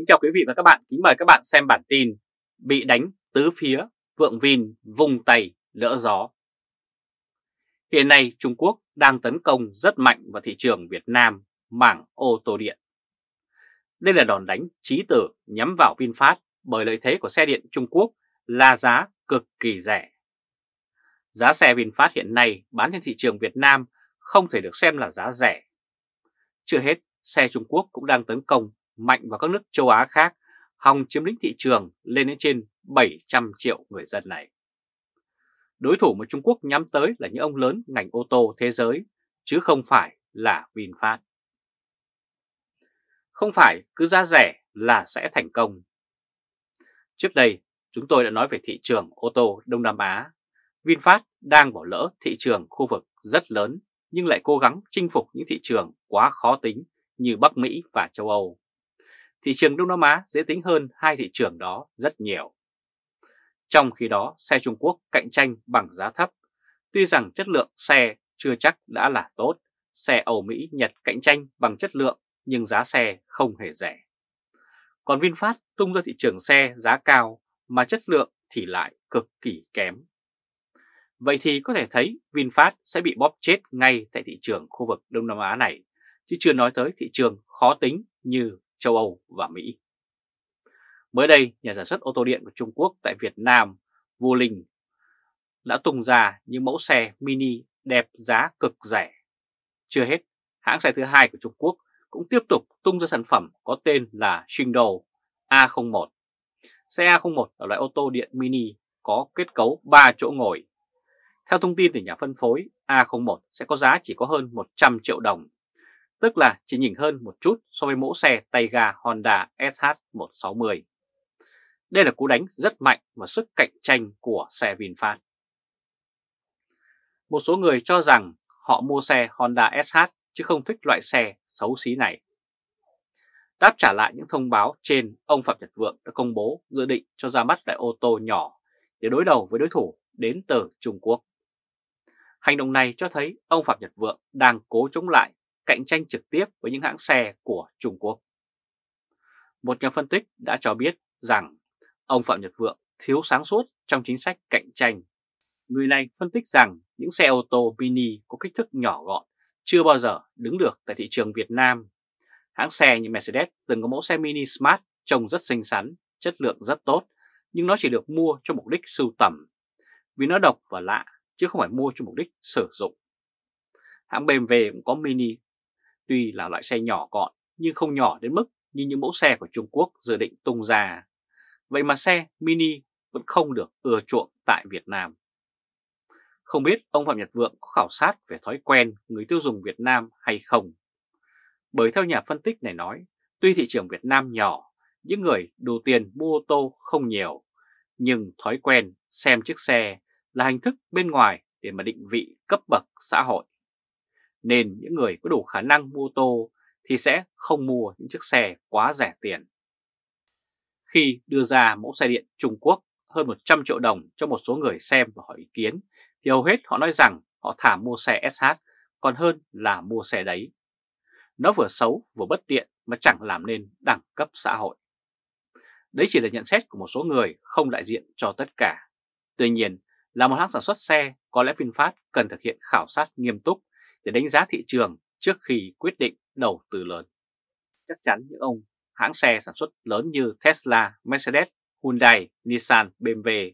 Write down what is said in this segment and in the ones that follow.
Kính chào quý vị và các bạn, kính mời các bạn xem bản tin Bị đánh tứ phía, Vượng Vin vùng tay lỡ gió Hiện nay Trung Quốc đang tấn công rất mạnh vào thị trường Việt Nam mảng ô tô điện Đây là đòn đánh trí tử nhắm vào VinFast bởi lợi thế của xe điện Trung Quốc là giá cực kỳ rẻ Giá xe VinFast hiện nay bán trên thị trường Việt Nam không thể được xem là giá rẻ Chưa hết, xe Trung Quốc cũng đang tấn công mạnh vào các nước châu Á khác, hòng chiếm lĩnh thị trường lên đến trên 700 triệu người dân này. Đối thủ mà Trung Quốc nhắm tới là những ông lớn ngành ô tô thế giới, chứ không phải là VinFast. Không phải cứ giá rẻ là sẽ thành công. Trước đây, chúng tôi đã nói về thị trường ô tô Đông Nam Á. VinFast đang bỏ lỡ thị trường khu vực rất lớn nhưng lại cố gắng chinh phục những thị trường quá khó tính như Bắc Mỹ và châu Âu thị trường Đông Nam Á dễ tính hơn hai thị trường đó rất nhiều. Trong khi đó, xe Trung Quốc cạnh tranh bằng giá thấp. Tuy rằng chất lượng xe chưa chắc đã là tốt, xe Âu Mỹ Nhật cạnh tranh bằng chất lượng nhưng giá xe không hề rẻ. Còn VinFast tung ra thị trường xe giá cao mà chất lượng thì lại cực kỳ kém. Vậy thì có thể thấy VinFast sẽ bị bóp chết ngay tại thị trường khu vực Đông Nam Á này, chứ chưa nói tới thị trường khó tính như châu Âu và Mỹ. Mới đây, nhà sản xuất ô tô điện của Trung Quốc tại Việt Nam, Vô Linh, đã tung ra những mẫu xe mini đẹp giá cực rẻ. Chưa hết, hãng xe thứ hai của Trung Quốc cũng tiếp tục tung ra sản phẩm có tên là Shindo A01. Xe A01 là loại ô tô điện mini có kết cấu 3 chỗ ngồi. Theo thông tin từ nhà phân phối, A01 sẽ có giá chỉ có hơn 100 triệu đồng tức là chỉ nhỉnh hơn một chút so với mẫu xe tay ga Honda SH160. Đây là cú đánh rất mạnh và sức cạnh tranh của xe VinFast. Một số người cho rằng họ mua xe Honda SH chứ không thích loại xe xấu xí này. Đáp trả lại những thông báo trên, ông Phạm Nhật Vượng đã công bố dự định cho ra mắt loại ô tô nhỏ để đối đầu với đối thủ đến từ Trung Quốc. Hành động này cho thấy ông Phạm Nhật Vượng đang cố chống lại cạnh tranh trực tiếp với những hãng xe của Trung Quốc. Một nhà phân tích đã cho biết rằng ông Phạm Nhật Vượng thiếu sáng suốt trong chính sách cạnh tranh. Người này phân tích rằng những xe ô tô mini có kích thước nhỏ gọn chưa bao giờ đứng được tại thị trường Việt Nam. Hãng xe như Mercedes từng có mẫu xe mini Smart trông rất xinh xắn, chất lượng rất tốt, nhưng nó chỉ được mua cho mục đích sưu tầm, vì nó độc và lạ chứ không phải mua cho mục đích sử dụng. Hãng BMW cũng có mini tuy là loại xe nhỏ gọn nhưng không nhỏ đến mức như những mẫu xe của Trung Quốc dự định tung ra. Vậy mà xe mini vẫn không được ưa chuộng tại Việt Nam. Không biết ông Phạm Nhật Vượng có khảo sát về thói quen người tiêu dùng Việt Nam hay không? Bởi theo nhà phân tích này nói, tuy thị trường Việt Nam nhỏ, những người đầu tiền mua ô tô không nhiều, nhưng thói quen xem chiếc xe là hình thức bên ngoài để mà định vị cấp bậc xã hội nên những người có đủ khả năng mua ô tô thì sẽ không mua những chiếc xe quá rẻ tiền. Khi đưa ra mẫu xe điện Trung Quốc hơn 100 triệu đồng cho một số người xem và hỏi ý kiến, thì hầu hết họ nói rằng họ thả mua xe SH còn hơn là mua xe đấy. Nó vừa xấu vừa bất tiện mà chẳng làm nên đẳng cấp xã hội. Đấy chỉ là nhận xét của một số người không đại diện cho tất cả. Tuy nhiên, là một hãng sản xuất xe, có lẽ VinFast cần thực hiện khảo sát nghiêm túc để đánh giá thị trường trước khi quyết định đầu tư lớn. Chắc chắn những ông hãng xe sản xuất lớn như Tesla, Mercedes, Hyundai, Nissan, BMW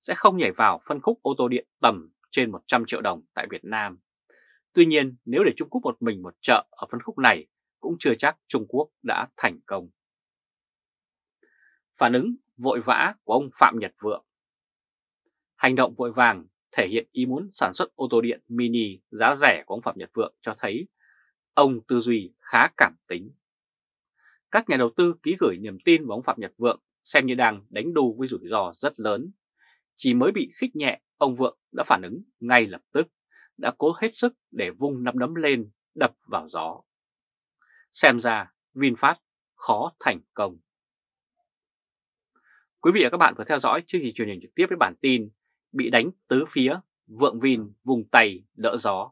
sẽ không nhảy vào phân khúc ô tô điện tầm trên 100 triệu đồng tại Việt Nam. Tuy nhiên, nếu để Trung Quốc một mình một chợ ở phân khúc này, cũng chưa chắc Trung Quốc đã thành công. Phản ứng vội vã của ông Phạm Nhật Vượng Hành động vội vàng thể hiện ý muốn sản xuất ô tô điện mini giá rẻ của ông Phạm Nhật Vượng cho thấy ông tư duy khá cảm tính. Các nhà đầu tư ký gửi niềm tin vào ông Phạm Nhật Vượng xem như đang đánh đu với rủi ro rất lớn. Chỉ mới bị khích nhẹ, ông Vượng đã phản ứng ngay lập tức, đã cố hết sức để vung nắm đấm lên, đập vào gió. Xem ra VinFast khó thành công. Quý vị và các bạn vừa theo dõi chương trình truyền hình trực tiếp với bản tin bị đánh tứ phía, vượng vìn, vùng tày, đỡ gió.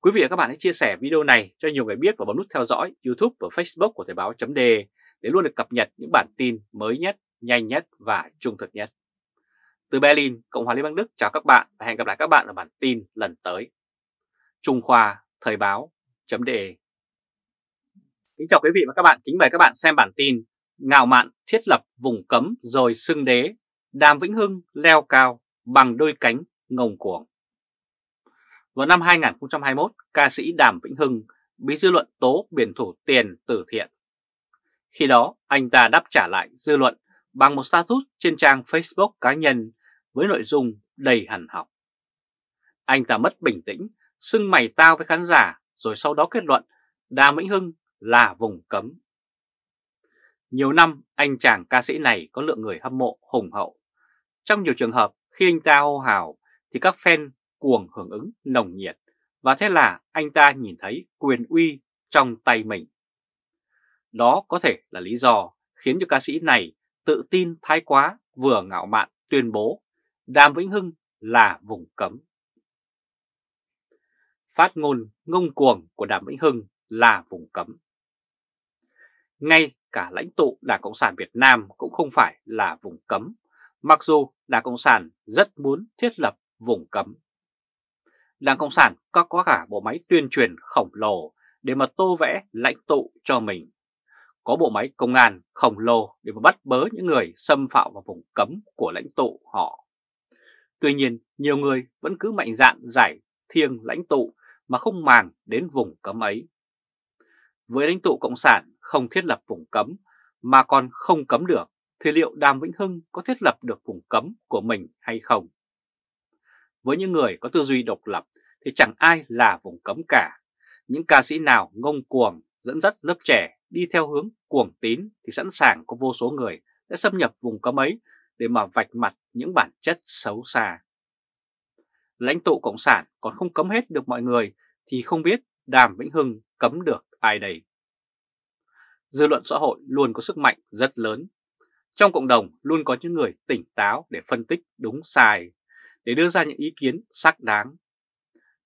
Quý vị và các bạn hãy chia sẻ video này cho nhiều người biết và bấm nút theo dõi YouTube và Facebook của Thời báo chấm để luôn được cập nhật những bản tin mới nhất, nhanh nhất và trung thực nhất. Từ Berlin, Cộng hòa Liên bang Đức chào các bạn và hẹn gặp lại các bạn ở bản tin lần tới. Trung Khoa Thời báo chấm đề Kính chào quý vị và các bạn, kính mời các bạn xem bản tin Ngạo mạn thiết lập vùng cấm rồi xưng đế Đàm Vĩnh Hưng leo cao bằng đôi cánh ngồng cuồng. Vào năm 2021, ca sĩ Đàm Vĩnh Hưng bị dư luận tố biển thủ tiền từ thiện. Khi đó, anh ta đáp trả lại dư luận bằng một status trên trang Facebook cá nhân với nội dung đầy hằn học. Anh ta mất bình tĩnh, xưng mày tao với khán giả rồi sau đó kết luận Đàm Vĩnh Hưng là vùng cấm. Nhiều năm, anh chàng ca sĩ này có lượng người hâm mộ hùng hậu. Trong nhiều trường hợp, khi anh ta hô hào thì các fan cuồng hưởng ứng nồng nhiệt và thế là anh ta nhìn thấy quyền uy trong tay mình. Đó có thể là lý do khiến cho ca sĩ này tự tin thái quá vừa ngạo mạn tuyên bố Đàm Vĩnh Hưng là vùng cấm. Phát ngôn ngông cuồng của Đàm Vĩnh Hưng là vùng cấm. Ngay cả lãnh tụ Đảng Cộng sản Việt Nam cũng không phải là vùng cấm mặc dù Đảng Cộng sản rất muốn thiết lập vùng cấm. Đảng Cộng sản có có cả bộ máy tuyên truyền khổng lồ để mà tô vẽ lãnh tụ cho mình. Có bộ máy công an khổng lồ để mà bắt bớ những người xâm phạm vào vùng cấm của lãnh tụ họ. Tuy nhiên, nhiều người vẫn cứ mạnh dạn giải thiêng lãnh tụ mà không màng đến vùng cấm ấy. Với lãnh tụ Cộng sản không thiết lập vùng cấm mà còn không cấm được thì liệu Đàm Vĩnh Hưng có thiết lập được vùng cấm của mình hay không? Với những người có tư duy độc lập thì chẳng ai là vùng cấm cả. Những ca sĩ nào ngông cuồng, dẫn dắt lớp trẻ đi theo hướng cuồng tín thì sẵn sàng có vô số người sẽ xâm nhập vùng cấm ấy để mà vạch mặt những bản chất xấu xa. Lãnh tụ Cộng sản còn không cấm hết được mọi người thì không biết Đàm Vĩnh Hưng cấm được ai đây. Dư luận xã hội luôn có sức mạnh rất lớn trong cộng đồng luôn có những người tỉnh táo để phân tích đúng sai, để đưa ra những ý kiến xác đáng.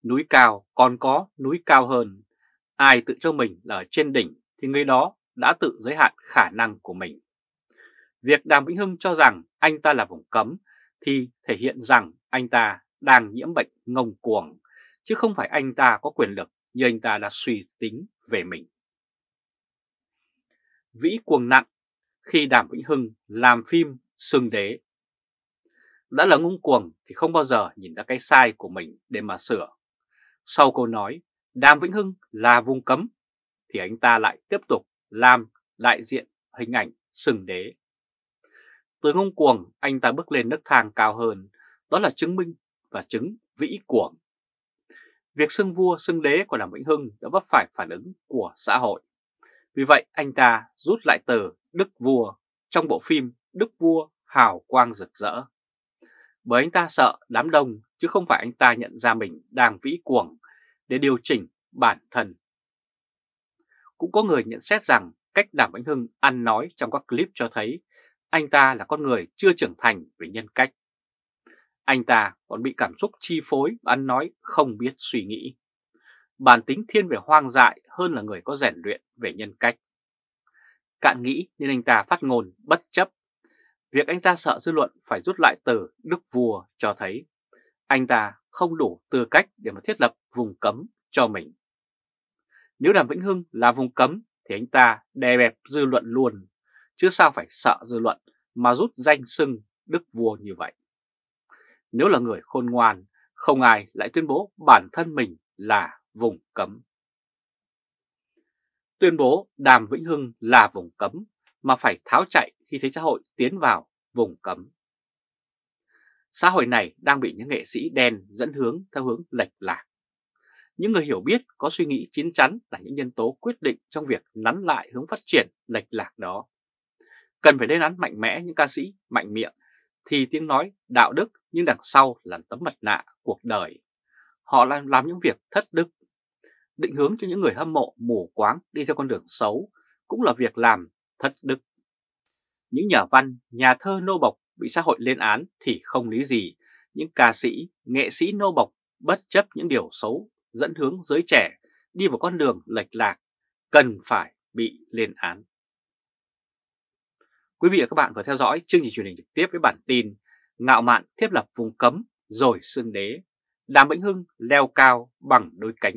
Núi cao còn có núi cao hơn. Ai tự cho mình là ở trên đỉnh thì người đó đã tự giới hạn khả năng của mình. Việc Đàm Vĩnh Hưng cho rằng anh ta là vùng cấm thì thể hiện rằng anh ta đang nhiễm bệnh ngông cuồng, chứ không phải anh ta có quyền lực như anh ta đã suy tính về mình. Vĩ cuồng nặng khi Đàm Vĩnh Hưng làm phim Sưng Đế. Đã là ngung cuồng thì không bao giờ nhìn ra cái sai của mình để mà sửa. Sau câu nói Đàm Vĩnh Hưng là vùng cấm thì anh ta lại tiếp tục làm đại diện hình ảnh Sừng Đế. Từ ngung cuồng anh ta bước lên nước thang cao hơn, đó là chứng minh và chứng vĩ cuồng. Việc xưng vua xưng đế của Đàm Vĩnh Hưng đã vấp phải phản ứng của xã hội. Vì vậy anh ta rút lại từ Đức Vua trong bộ phim Đức Vua hào quang rực rỡ. Bởi anh ta sợ đám đông chứ không phải anh ta nhận ra mình đang vĩ cuồng để điều chỉnh bản thân. Cũng có người nhận xét rằng cách Đàm Vĩnh Hưng ăn nói trong các clip cho thấy anh ta là con người chưa trưởng thành về nhân cách. Anh ta còn bị cảm xúc chi phối và ăn nói không biết suy nghĩ bản tính thiên về hoang dại hơn là người có rèn luyện về nhân cách. Cạn nghĩ nên anh ta phát ngôn bất chấp. Việc anh ta sợ dư luận phải rút lại từ đức vua cho thấy anh ta không đủ tư cách để mà thiết lập vùng cấm cho mình. Nếu Đàm Vĩnh Hưng là vùng cấm thì anh ta đè bẹp dư luận luôn, chứ sao phải sợ dư luận mà rút danh sưng đức vua như vậy. Nếu là người khôn ngoan, không ai lại tuyên bố bản thân mình là vùng cấm. Tuyên bố Đàm Vĩnh Hưng là vùng cấm mà phải tháo chạy khi thấy xã hội tiến vào vùng cấm. Xã hội này đang bị những nghệ sĩ đen dẫn hướng theo hướng lệch lạc. Những người hiểu biết có suy nghĩ chín chắn là những nhân tố quyết định trong việc nắn lại hướng phát triển lệch lạc đó. Cần phải lên án mạnh mẽ những ca sĩ mạnh miệng thì tiếng nói đạo đức nhưng đằng sau là tấm mặt nạ cuộc đời. Họ làm, làm những việc thất đức, định hướng cho những người hâm mộ mù quáng đi theo con đường xấu cũng là việc làm thất đức. Những nhà văn, nhà thơ nô bộc bị xã hội lên án thì không lý gì, những ca sĩ, nghệ sĩ nô bộc bất chấp những điều xấu dẫn hướng giới trẻ đi vào con đường lệch lạc cần phải bị lên án. Quý vị và các bạn vừa theo dõi chương trình truyền hình trực tiếp với bản tin Ngạo mạn thiết lập vùng cấm rồi xương đế, Đàm Vĩnh Hưng leo cao bằng đôi cánh